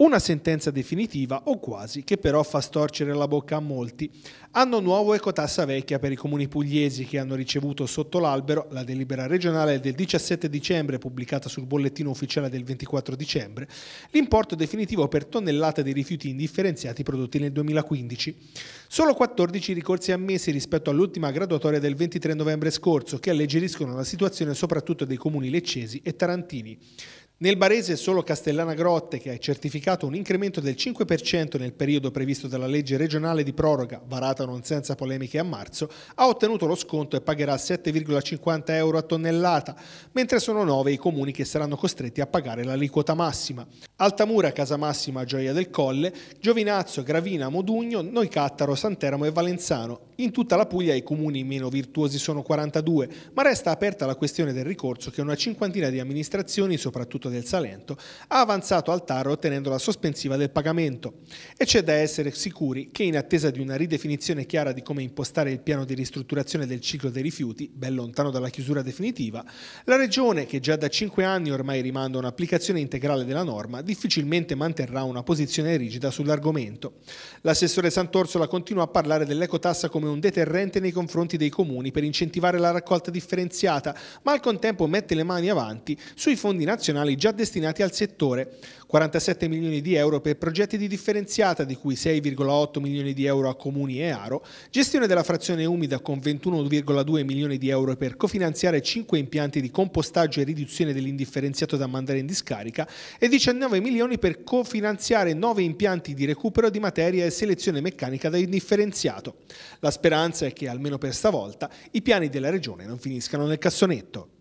Una sentenza definitiva o quasi che però fa storcere la bocca a molti. Anno nuovo ecotassa vecchia per i comuni pugliesi che hanno ricevuto sotto l'albero la delibera regionale del 17 dicembre pubblicata sul bollettino ufficiale del 24 dicembre, l'importo definitivo per tonnellata di rifiuti indifferenziati prodotti nel 2015. Solo 14 ricorsi ammessi rispetto all'ultima graduatoria del 23 novembre scorso che alleggeriscono la situazione soprattutto dei comuni leccesi e tarantini. Nel Barese è solo Castellana Grotte che ha certificato un incremento del 5% nel periodo previsto dalla legge regionale di proroga, varata non senza polemiche a marzo, ha ottenuto lo sconto e pagherà 7,50 euro a tonnellata, mentre sono 9 i comuni che saranno costretti a pagare l'aliquota massima. Altamura, Casamassima, Gioia del Colle, Giovinazzo, Gravina, Modugno, Noicattaro, Santeramo e Valenzano in tutta la Puglia i comuni meno virtuosi sono 42, ma resta aperta la questione del ricorso che una cinquantina di amministrazioni, soprattutto del Salento, ha avanzato al Taro ottenendo la sospensiva del pagamento. E c'è da essere sicuri che in attesa di una ridefinizione chiara di come impostare il piano di ristrutturazione del ciclo dei rifiuti, ben lontano dalla chiusura definitiva, la Regione, che già da 5 anni ormai rimanda un'applicazione integrale della norma, difficilmente manterrà una posizione rigida sull'argomento. L'assessore Sant'Orsola continua a parlare dell'ecotassa come un deterrente nei confronti dei comuni per incentivare la raccolta differenziata, ma al contempo mette le mani avanti sui fondi nazionali già destinati al settore. 47 milioni di euro per progetti di differenziata, di cui 6,8 milioni di euro a comuni e aro, gestione della frazione umida con 21,2 milioni di euro per cofinanziare 5 impianti di compostaggio e riduzione dell'indifferenziato da mandare in discarica e 19 milioni per cofinanziare 9 impianti di recupero di materia e selezione meccanica da indifferenziato. La speranza è che, almeno per stavolta, i piani della Regione non finiscano nel cassonetto.